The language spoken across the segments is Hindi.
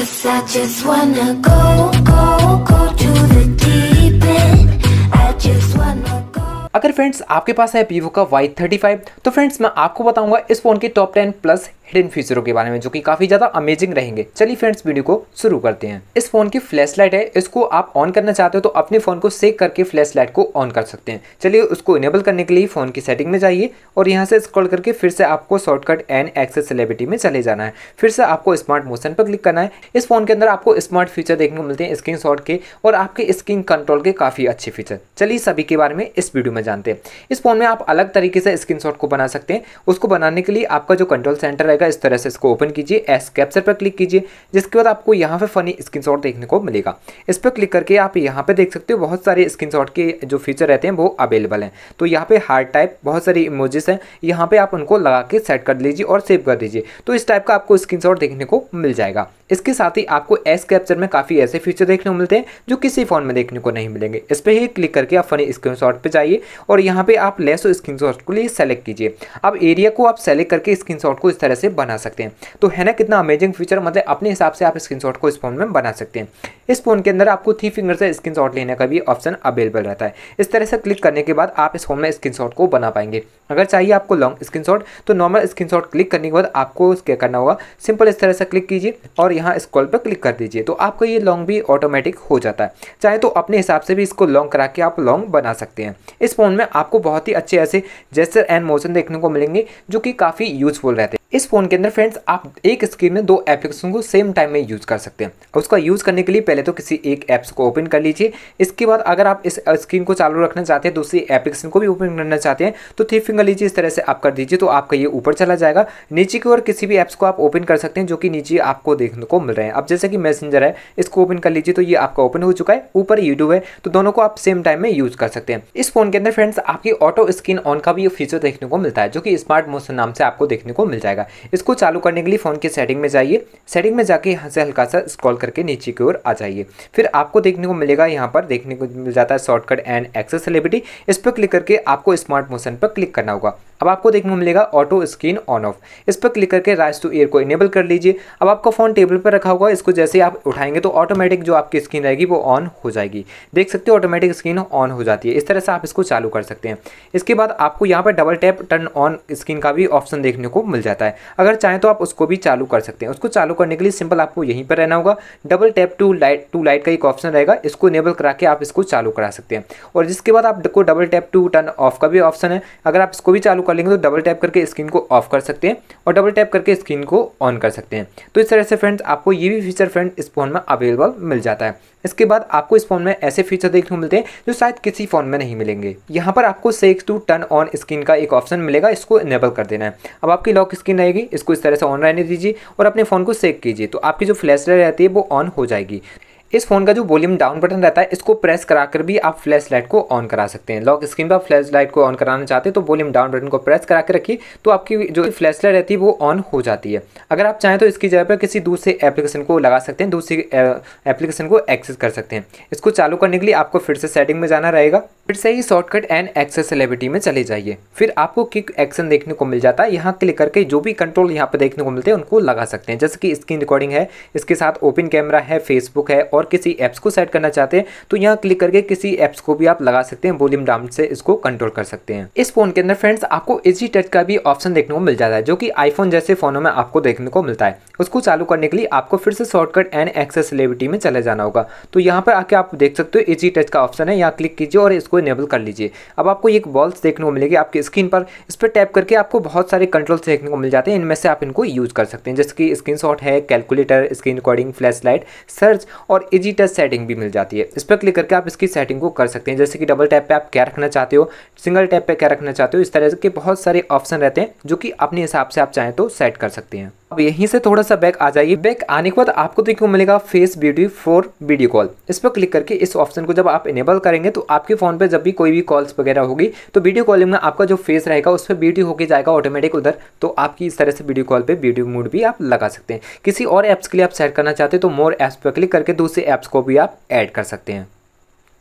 Cause I just wanna go, go, go to the deep end I just wanna अगर फ्रेंड्स आपके पास है वीवो का वाई थर्टी फाइव तो फ्रेंड्स मैं आपको बताऊंगा इस फोन के टॉप टेन प्लस हिडन फीचरों के बारे में जो कि काफी ज्यादा अमेजिंग रहेंगे चलिए फ्रेंड्स वीडियो को शुरू करते हैं इस फोन की फ्लैश लाइट है इसको आप ऑन करना चाहते हो तो अपने फोन को सेक करके फ्लैश लाइट को ऑन कर सकते हैं चलिए उसको इनेबल करने के लिए फोन की सेटिंग में जाइए और यहाँ से स्क्रॉल करके फिर से आपको शॉर्टकट एन एक्सेस सेलिब्रिटी में चले जाना है फिर से आपको स्मार्ट मोशन पर क्लिक करना है इस फोन के अंदर आपको स्मार्ट फीचर देखने को मिलते हैं स्क्रीन के और आपके स्क्रीन कंट्रोल के काफी अच्छे फीचर चलिए सभी के बारे में इस वीडियो में में जानते हैं इस फ़ोन में आप अलग तरीके से स्क्रीन को बना सकते हैं उसको बनाने के लिए आपका जो कंट्रोल सेंटर रहेगा इस तरह से इसको ओपन कीजिए एस कैप्चर पर क्लिक कीजिए जिसके बाद आपको यहाँ पर फनी स्क्रीन देखने को मिलेगा इस पर क्लिक करके आप यहाँ पर देख सकते हो बहुत सारे स्क्रीन के जो फीचर रहते हैं वो अवेलेबल हैं तो यहाँ पे हार्ड टाइप बहुत सारी इमोजेस हैं यहाँ पे आप उनको लगा के सेट कर लीजिए और सेव कर दीजिए तो इस टाइप का आपको स्क्रीन देखने को मिल जाएगा इसके साथ ही आपको एस कैप्चर में काफ़ी ऐसे फीचर देखने को मिलते हैं जो किसी फ़ोन में देखने को नहीं मिलेंगे इस पर ही क्लिक करके आप फनी स्क्रीन शॉट पर जाइए और यहाँ पर आप लेसो स्क्रीन शॉट को लिए सेलेक्ट कीजिए अब एरिया को आप सेलेक्ट करके स्क्रीन शॉट को इस तरह से बना सकते हैं तो है ना कितना अमेजिंग फीचर मतलब अपने हिसाब से आप स्क्रीन शॉट को इस फ़ोन में बना सकते हैं इस फ़ोन के अंदर आपको थ्री फिंगर से स्क्रीन शॉट लेने का भी ऑप्शन अवेलेबल रहता है इस तरह से क्लिक करने के बाद आप इस फ़ोन में स्क्रीन शॉट को बना पाएंगे अगर चाहिए आपको लॉन्ग स्क्रीन शॉट तो नॉर्मल स्क्रीन क्लिक करने के बाद आपको क्या करना होगा सिंपल इस तरह से क्लिक कीजिए और यहाँ स्क्रॉल पर क्लिक कर दीजिए तो आपका ये लॉन्ग भी ऑटोमेटिक हो जाता है चाहे तो अपने हिसाब से भी इसको लॉन्ग करा के आप लॉन्ग बना सकते हैं इस फ़ोन में आपको बहुत ही अच्छे ऐसे जेस्टर एंड मोशन देखने को मिलेंगे जो कि काफ़ी यूजफुल रहते हैं इस फ़ोन के अंदर फ्रेंड्स आप एक स्क्रीन में दो एप्लीकेशन को सेम टाइम में यूज़ कर सकते हैं उसका यूज़ करने के लिए पहले तो किसी एक ऐप्स को ओपन कर लीजिए इसके बाद अगर आप इस स्क्रीन को चालू रखना चाहते हैं दूसरी एप्लीकेशन को भी ओपन करना चाहते हैं तो थ्री फिंगर लीजिए इस तरह से आप कर दीजिए तो आपका ये ऊपर चला जाएगा नीचे की ओर किसी भी ऐप्स को आप ओपन कर सकते हैं जो कि नीचे आपको देखने को मिल रहे हैं अब जैसे कि मैसेंजर है इसको ओपन कर लीजिए तो ये आपका ओपन हो चुका है ऊपर यूट्यूब है तो दोनों को आप सेम टाइम में यूज़ कर सकते हैं इस फोन के अंदर फ्रेंड्स आपकी ऑटो स्क्रीन ऑन का भी फीचर देखने को मिलता है जो कि स्मार्ट मोशन नाम से आपको देखने को मिल जाएगा जाएगा इसको चालू करने के लिए फ़ोन के सेटिंग में जाइए सेटिंग में जाके यहाँ से हल्का सा स्क्रॉल करके नीचे की ओर आ जाइए फिर आपको देखने को मिलेगा यहाँ पर देखने को मिल जाता है शॉर्टकट एंड एक्सेस सेलिब्रिटी इस पर क्लिक करके आपको स्मार्ट मोशन पर क्लिक करना होगा अब आपको देखने को मिलेगा ऑटो स्क्रीन ऑन ऑफ इस पर क्लिक करके राइस टू एयर को इनेबल कर लीजिए अब आपका फ़ोन टेबल पर रखा होगा इसको जैसे ही आप उठाएंगे तो ऑटोमेटिक जो आपकी स्क्रीन रहेगी वो ऑन हो जाएगी देख सकते हो ऑटोमेटिक स्क्रीन ऑन हो जाती है इस तरह से आप इसको चालू कर सकते हैं इसके बाद आपको यहाँ पर double tap turn on screen का भी ऑप्शन देखने को मिल जाता है अगर चाहें तो आप उसको भी चालू कर सकते हैं उसको चालू करने के लिए सिंपल आपको यहीं पर रहना होगा double tap to light to light का एक ऑप्शन रहेगा इसको इनेबल करा के आप इसको चालू करा सकते हैं और जिसके बाद आपको double tap to turn off का भी ऑप्शन है अगर आप इसको भी चालू कर लेंगे तो डबल टैप करके स्क्रीन को ऑफ कर सकते हैं और डबल टैप करके स्क्रीन को ऑन कर सकते हैं तो इस तरह से फ्रेंड्स आपको ये भी फीचर फ्रेंड इस फोन में अवेलेबल मिल जाता है इसके बाद आपको इस फोन में ऐसे फीचर देखने को मिलते हैं जो शायद किसी फोन में नहीं मिलेंगे यहाँ पर आपको सेक्स टू टर्न ऑन स्क्रीन का एक ऑप्शन मिलेगा इसको इनेबल कर देना है अब आपकी लॉक स्क्रीन रहेगी इसको इस तरह से ऑन रहने दीजिए और अपने फ़ोन को सेक कीजिए तो आपकी जो फ्लैश रहती है वो ऑन हो जाएगी इस फ़ोन का जो वॉल्यूम डाउन बटन रहता है इसको प्रेस करा कर भी आप फ्लैश लाइट को ऑन करा सकते हैं लॉक स्क्रीन पर आप फ्लैश लाइट को ऑन कराना चाहते हैं तो वॉल्यूम डाउन बटन को प्रेस करा कर रखिए तो आपकी जो फ्लैश लाइट रहती है वो ऑन हो जाती है अगर आप चाहें तो इसकी जगह पर किसी दूसरे एप्लीकेशन को लगा सकते हैं दूसरी एप्लीकेशन को एक्सेस कर सकते हैं इसको चालू करने के लिए आपको फिर से सेटिंग में जाना रहेगा फिर से ही शॉर्टकट एंड एक्सेसिबिलिटी में चले जाइए फिर आपको किक एक्शन देखने को मिल जाता है यहाँ क्लिक करके जो भी कंट्रोल यहाँ पर देखने को मिलते हैं उनको लगा सकते हैं जैसे कि स्क्रीन रिकॉर्डिंग है इसके साथ ओपन कैमरा है फेसबुक है और और किसी ऐप्स को सेट करना चाहते हैं तो यहाँ क्लिक करके किसी ऐप्स को भी आप लगा सकते हैं वॉल्यूम डाउन से इसको कंट्रोल कर सकते हैं इस फोन के अंदर फ्रेंड्स आपको इजी टच का भी ऑप्शन देखने को मिल जाता है जो कि आईफोन जैसे फोनों में आपको देखने को मिलता है उसको चालू करने के लिए आपको फिर से शॉर्टकट एंड एक्सेसिबिलिटी में चले जाना होगा तो यहाँ पर आके आप देख सकते हो इजी टच का ऑप्शन है यहाँ क्लिक कीजिए और इसको इनेबल कर लीजिए अब आपको एक बॉल्स देखने को मिलेगी आपकी स्क्रीन पर इस पर टैप करके आपको बहुत सारे कंट्रोल्स देखने को मिल जाते हैं इनमें से आप इनको यूज़ कर सकते हैं जैसे कि स्क्रीन है calculator screen recording flash light search और इजी टच सेटिंग भी मिल जाती है इस पर क्लिक करके आप इसकी सेटिंग को कर सकते हैं जैसे कि डबल टैप पे आप क्या रखना चाहते हो सिंगल टैप पे क्या रखना चाहते हो इस तरह के बहुत सारे ऑप्शन रहते हैं जो कि अपने हिसाब से आप चाहें तो सेट कर सकते हैं अब यहीं से थोड़ा सा बैक आ जाइए बैक आने के बाद आपको देखने को मिलेगा face beauty for video call इस पर क्लिक करके इस ऑप्शन को जब आप इनेबल करेंगे तो आपके फोन पर जब भी कोई भी कॉल्स वगैरह होगी तो वीडियो कॉलिंग में आपका जो फेस रहेगा उस पर ब्यूटी होकर जाएगा ऑटोमेटिक उधर तो आपकी इस तरह से वीडियो कॉल पर ब्यूटी मूड भी आप लगा सकते हैं किसी और ऐप्स के लिए आप सेट करना चाहते हैं तो मोर ऐप्स पर क्लिक करके दूसरे ऐप्स को भी आप ऐड कर सकते हैं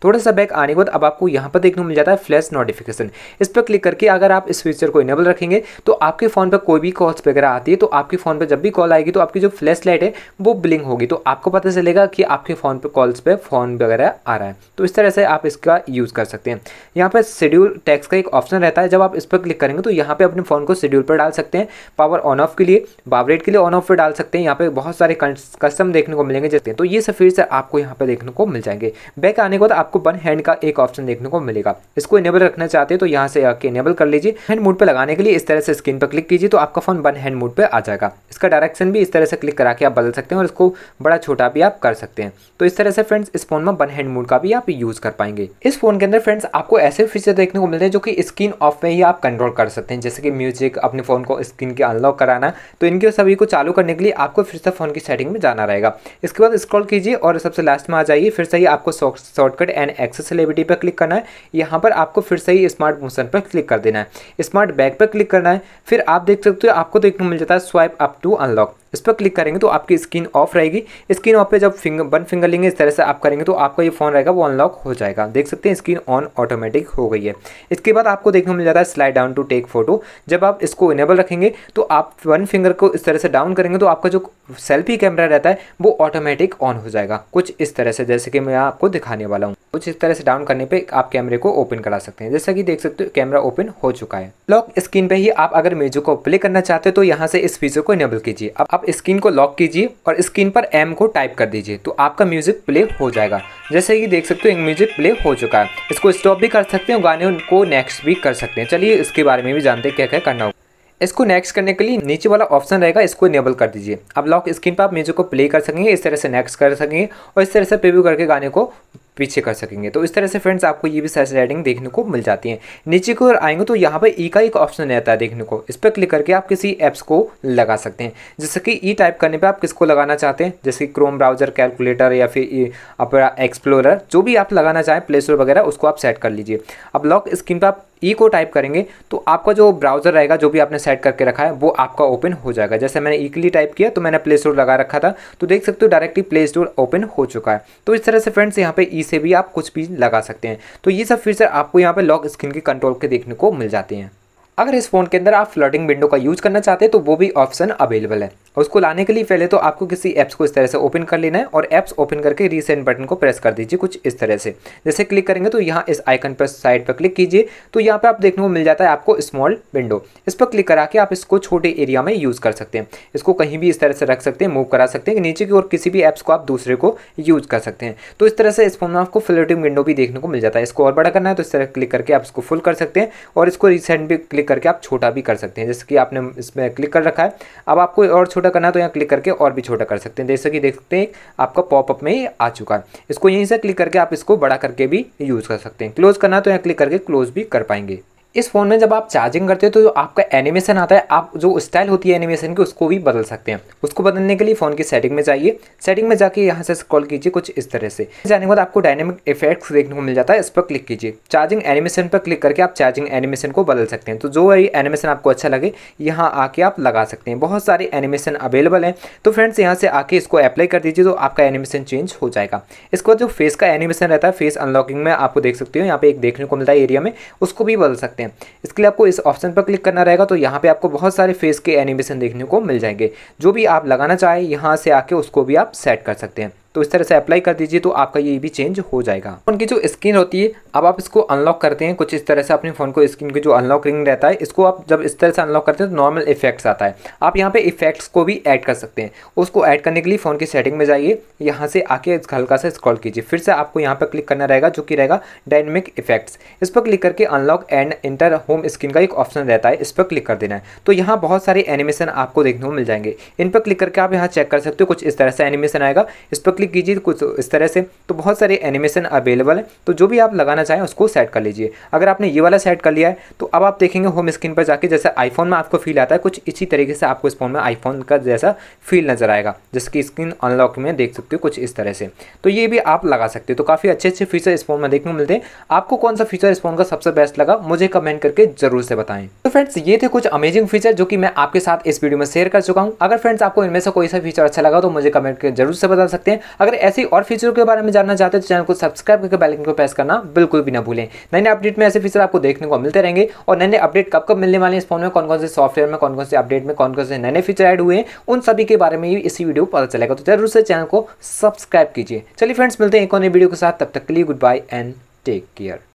थोड़ा सा बैक आने के बाद अब आपको यहाँ पर देखने को मिल जाता है फ्लैश नोटिफिकेशन इस पर क्लिक करके अगर आप इस फीचर को इनेबल रखेंगे तो आपके फ़ोन पर कोई भी कॉल्स वगैरह आती है तो आपके फ़ोन पर जब भी कॉल आएगी तो आपकी जो फ्लैश लाइट है वो ब्लिंक होगी तो आपको पता चलेगा कि आपके फ़ोन पर कॉल्स पर फ़ोन वगैरह आ रहा है तो इस तरह से आप इसका यूज़ कर सकते हैं यहाँ पर शेड्यूल टैक्स का एक ऑप्शन रहता है जब आप इस पर क्लिक करेंगे तो यहाँ पर अपने फ़ोन को शेड्यूल पर डाल सकते हैं पावर ऑन ऑफ के लिए बाबरेट के लिए ऑन ऑफ पर डाल सकते हैं यहाँ पर बहुत सारे कस्टम देखने को मिलेंगे जैसे तो ये सब फीचर आपको यहाँ पर देखने को मिल जाएंगे बैक आने के बाद आप आपको वन हैंड का एक ऑप्शन देखने को मिलेगा इसको इनेबल रखना चाहते हैं तो यहाँ से आके इनेबल कर लीजिए हैंड मोड पर लगाने के लिए इस तरह से स्क्रीन पर क्लिक कीजिए तो आपका फोन वन हैंड मोड पर आ जाएगा इसका डायरेक्शन भी इस तरह से क्लिक करा के आप बदल सकते हैं और इसको बड़ा छोटा भी आप कर सकते हैं तो इस तरह से फ्रेंड्स इस फोन में बन हैंड मोड का भी आप यूज़ कर पाएंगे इस फोन के अंदर फ्रेंड्स आपको ऐसे फीचर देखने को मिलते हैं जो कि स्क्रीन ऑफ में ही आप कंट्रोल कर सकते हैं जैसे कि म्यूजिक अपने फ़ोन को स्क्रीन के अनलॉक कराना तो इनके सभी को चालू करने के लिए आपको फिर से फ़ोन की सेटिंग में जाना रहेगा इसके बाद स्क्रॉल कीजिए और सबसे लास्ट में आ जाइए फिर से ही आपको शॉर्टकट एंड एक्सेसिबिलिटी पर क्लिक करना है यहाँ पर आपको फिर से ही स्मार्ट मोशन पर क्लिक कर देना है स्मार्ट बैग पर क्लिक करना है फिर आप देख सकते हो आपको देखने को तो तो मिल जाता है स्वाइप अप टू अनलॉक इस पर क्लिक करेंगे तो आपकी स्क्रीन ऑफ रहेगी स्क्रीन ऑफ पे जब फिंगर वन फिंगर लेंगे इस तरह से आप करेंगे तो आपका ये फोन रहेगा वो अनलॉक हो जाएगा देख सकते हैं स्क्रीन ऑन ऑटोमेटिक हो गई है इसके बाद आपको देखने को मिल जाता है slide down to take photo जब आप इसको इनेबल रखेंगे तो आप वन फिंगर को इस तरह से डाउन करेंगे तो आपका जो सेल्फी कैमरा रहता है वो ऑटोमेटिक ऑन हो जाएगा कुछ इस तरह से जैसे कि मैं आपको दिखाने वाला हूँ कुछ इस तरह से डाउन करने पे आप कैमरे को ओपन करा सकते हैं जैसा कि देख सकते हो कैमरा ओपन हो चुका है लॉक स्क्रीन पे ही आप अगर म्यूजिक को प्ले करना चाहते हो तो यहाँ से इस फीचर को इनेबल कीजिए अब आप स्क्रीन को लॉक कीजिए और स्क्रीन पर एम को टाइप कर दीजिए तो आपका म्यूज़िक प्ले हो जाएगा जैसे कि देख सकते हो एक म्यूज़िक प्ले हो चुका है इसको स्टॉप भी कर सकते हैं गाने को नेक्स्ट भी कर सकते हैं चलिए इसके बारे में भी जानते हैं क्या क्या करना होगा इसको नेक्स्ट करने के लिए नीचे वाला ऑप्शन रहेगा इसको इनेबल कर दीजिए अब लॉक स्क्रीन पर आप म्यूजिक को प्ले कर सकेंगे इस तरह से नेक्स्ट कर सकेंगे और इस तरह से प्रिव्यू करके गाने को पीछे कर सकेंगे तो इस तरह से फ्रेंड्स आपको ये भी सर्च राइडिंग देखने को मिल जाती है नीचे की ओर आएंगे तो यहाँ पर ई e का एक ऑप्शन रहता है देखने को इस पर क्लिक करके आप किसी ऐप्स को लगा सकते हैं जैसे कि ई e टाइप करने पर आप किसको लगाना चाहते हैं जैसे क्रोम ब्राउजर कैलकुलेटर या फिर e, अपना एक्सप्लोरर जो भी आप लगाना चाहें प्ले स्टोर वगैरह उसको आप सेट कर लीजिए अब लॉक स्क्रीन पर आप ई e को टाइप करेंगे तो आपका जो ब्राउज़र रहेगा जो भी आपने सेट करके रखा है वो आपका ओपन हो जाएगा जैसे मैंने ईकली टाइप किया तो मैंने प्ले स्टोर लगा रखा था तो देख सकते हो डायरेक्टली प्ले स्टोर ओपन हो चुका है तो इस तरह से फ्रेंड्स यहाँ पे ई e से भी आप कुछ भी लगा सकते हैं तो ये सब फीचर आपको यहाँ पे लॉक स्क्रीन के कंट्रोल के देखने को मिल जाते हैं अगर इस फ़ोन के अंदर आप फ्लोटिंग विंडो का यूज़ करना चाहते हैं तो वो भी ऑप्शन अवेलेबल है उसको लाने के लिए पहले तो आपको किसी ऐप्स को इस तरह से ओपन कर लेना है और ऐप्स ओपन करके रीसेंट बटन को प्रेस कर दीजिए कुछ इस तरह से जैसे क्लिक करेंगे तो यहाँ इस आइकन पर साइड पर क्लिक कीजिए तो यहाँ पर आप देखने को मिल जाता है आपको स्मॉल विंडो इस पर क्लिक करा के आप इसको छोटे एरिया में यूज़ कर सकते हैं इसको कहीं भी इस तरह से रख सकते हैं मूव करा सकते हैं नीचे की ओर किसी भी ऐप्स को आप दूसरे को यूज़ कर सकते हैं तो इस तरह से इस फोन में आपको फ्लोटिंग विंडो भी देखने को मिल जाता है इसको और बड़ा करना है तो इस तरह क्लिक करके आप इसको फुल कर सकते हैं और इसको रिसेंट भी क्लिक करके आप छोटा भी कर सकते हैं जैसे कि आपने इसमें क्लिक कर रखा है अब आपको और छोटा करना है तो यहाँ क्लिक करके और भी छोटा कर सकते हैं जैसे कि देखते हैं आपका पॉपअप में ही आ चुका है इसको यहीं से क्लिक करके आप इसको बड़ा करके भी यूज़ कर सकते हैं क्लोज़ करना तो यहाँ क्लिक करके क्लोज़ भी कर पाएंगे इस फ़ोन में जब आप चार्जिंग करते हो तो जो आपका एनिमेशन आता है आप जो स्टाइल होती है एनिमेशन की उसको भी बदल सकते हैं उसको बदलने के लिए फ़ोन की सेटिंग में जाइए सेटिंग में जाके यहाँ से स्क्रॉल कीजिए कुछ इस तरह से जाने के बाद आपको डायनेमिक इफेक्ट्स देखने को मिल जाता है इस पर क्लिक कीजिए चार्जिंग एनिमेशन पर क्लिक करके आप चार्जिंग एनिमेशन को बदल सकते हैं तो जो भी एनिमेशन आपको अच्छा लगे यहाँ आके आप लगा सकते हैं बहुत सारे एनिमेशन अवेलेबल हैं तो फ्रेंड्स यहाँ से आके इसको अप्लाई कर दीजिए तो आपका एनिमेशन चेंज हो जाएगा इसके बाद जो फेस का एनिमेशन रहता है फेस अनलॉकिंग में आपको देख सकते हो यहाँ पे एक देखने को मिलता है एरिया में उसको भी बदल सकते हैं सकते हैं इसके लिए आपको इस ऑप्शन पर क्लिक करना रहेगा तो यहाँ पे आपको बहुत सारे फेस के एनिमेशन देखने को मिल जाएंगे जो भी आप लगाना चाहें यहाँ से आके उसको भी आप सेट कर सकते हैं तो इस तरह से अप्लाई कर दीजिए तो आपका ये भी चेंज हो जाएगा फ़ोन की जो स्क्रीन होती है अब आप इसको अनलॉक करते हैं कुछ इस तरह से अपने फ़ोन को स्क्रीन की जो अनलॉक रिंग रहता है इसको आप जब इस तरह से अनलॉक करते हैं तो नॉर्मल इफेक्ट्स आता है आप यहाँ पे इफेक्ट्स को भी ऐड कर सकते हैं उसको ऐड करने के लिए फ़ोन की सेटिंग में जाइए यहाँ से आके हल्का सा स्क्रॉल कीजिए फिर से आपको यहाँ पर क्लिक करना रहेगा जो कि रहेगा डायनेमिक इफेक्ट्स इस पर क्लिक करके unlock and enter home screen का एक ऑप्शन रहता है इस पर क्लिक कर देना है तो यहाँ बहुत सारे एनिमेशन आपको देखने को मिल जाएंगे इन पर क्लिक करके आप यहाँ चेक कर सकते हो कुछ इस तरह से एनिमेशन आएगा इस पर क्लिक कीजिए तो कुछ इस तरह से तो बहुत सारे एनिमेशन अवेलेबल है तो जो भी आप लगाना चाहें उसको सेट कर लीजिए अगर आपने ये वाला सेट कर लिया है तो अब आप देखेंगे होम स्क्रीन पर जाके जैसे आईफोन में आपको फील आता है कुछ इसी तरीके से आपको इस फोन में आईफोन का जैसा फील नज़र आएगा जिसकी स्क्रीन अनलॉक में देख सकते हो कुछ इस तरह से तो ये भी आप लगा सकते हो तो काफ़ी अच्छे अच्छे फीचर इस फोन में देखने को मिलते हैं आपको कौन सा फीचर इस फोन का सबसे बेस्ट लगा मुझे कमेंट करके जरूर से बताएं तो फ्रेंड्स ये थे कुछ अमेजिंग फीचर जो कि मैं आपके साथ इस वीडियो में शेयर कर चुका हूँ अगर फ्रेंड्स आपको इनमें से कोई सा फीचर अच्छा लगा तो मुझे कमेंट करके जरूर से बता सकते हैं अगर ऐसी और फीचरों के बारे में जानना चाहते हैं तो चैनल को सब्सक्राइब करके बेलाइकन को प्रेस करना बिल्कुल भी ना भूलें नए नए अपडेट में ऐसे फीचर आपको देखने को मिलते रहेंगे और नए नए अपडेट कब कब मिलने वाले हैं इस फोन में कौन कौन से सॉफ्टवेयर में कौन कौन से अपडेट में कौन कौन से नए नए फीचर ऐड हुए हैं उन सभी के बारे में भी इसी वीडियो को पता चलेगा तो जरूर से चैनल को सब्सक्राइब कीजिए चलिए फ्रेंड्स मिलते हैं एक और नई वीडियो के साथ तब तक के लिए good bye and take care